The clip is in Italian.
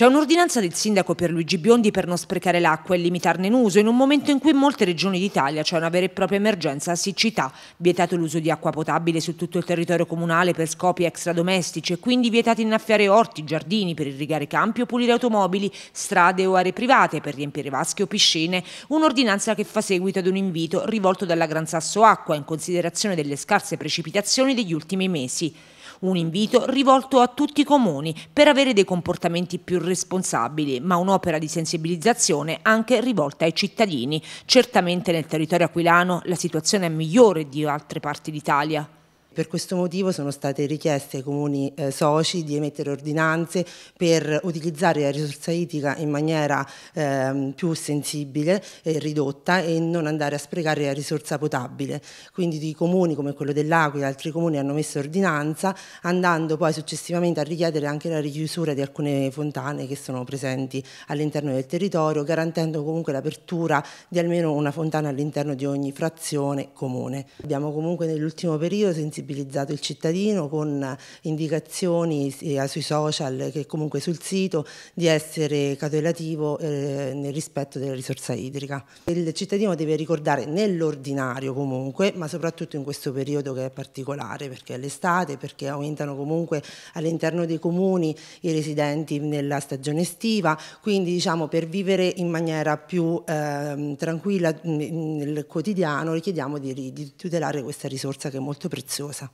C'è un'ordinanza del sindaco per Luigi Biondi per non sprecare l'acqua e limitarne l'uso in un momento in cui in molte regioni d'Italia c'è cioè una vera e propria emergenza a siccità. Vietato l'uso di acqua potabile su tutto il territorio comunale per scopi extradomestici e quindi vietato innaffiare orti, giardini per irrigare campi o pulire automobili, strade o aree private per riempire vasche o piscine. Un'ordinanza che fa seguito ad un invito rivolto dalla Gran Sasso Acqua in considerazione delle scarse precipitazioni degli ultimi mesi. Un invito rivolto a tutti i comuni per avere dei comportamenti più responsabili, ma un'opera di sensibilizzazione anche rivolta ai cittadini. Certamente nel territorio aquilano la situazione è migliore di altre parti d'Italia. Per questo motivo sono state richieste ai comuni eh, soci di emettere ordinanze per utilizzare la risorsa idrica in maniera eh, più sensibile e ridotta e non andare a sprecare la risorsa potabile. Quindi i comuni come quello dell'Aquila e altri comuni hanno messo ordinanza andando poi successivamente a richiedere anche la richiusura di alcune fontane che sono presenti all'interno del territorio, garantendo comunque l'apertura di almeno una fontana all'interno di ogni frazione comune. Abbiamo comunque nell'ultimo periodo sentito sensibilizzato il cittadino con indicazioni sia eh, sui social che comunque sul sito di essere cautelativo eh, nel rispetto della risorsa idrica. Il cittadino deve ricordare nell'ordinario comunque, ma soprattutto in questo periodo che è particolare perché è l'estate, perché aumentano comunque all'interno dei comuni i residenti nella stagione estiva, quindi diciamo per vivere in maniera più eh, tranquilla mm, nel quotidiano richiediamo di, di tutelare questa risorsa che è molto preziosa. ça.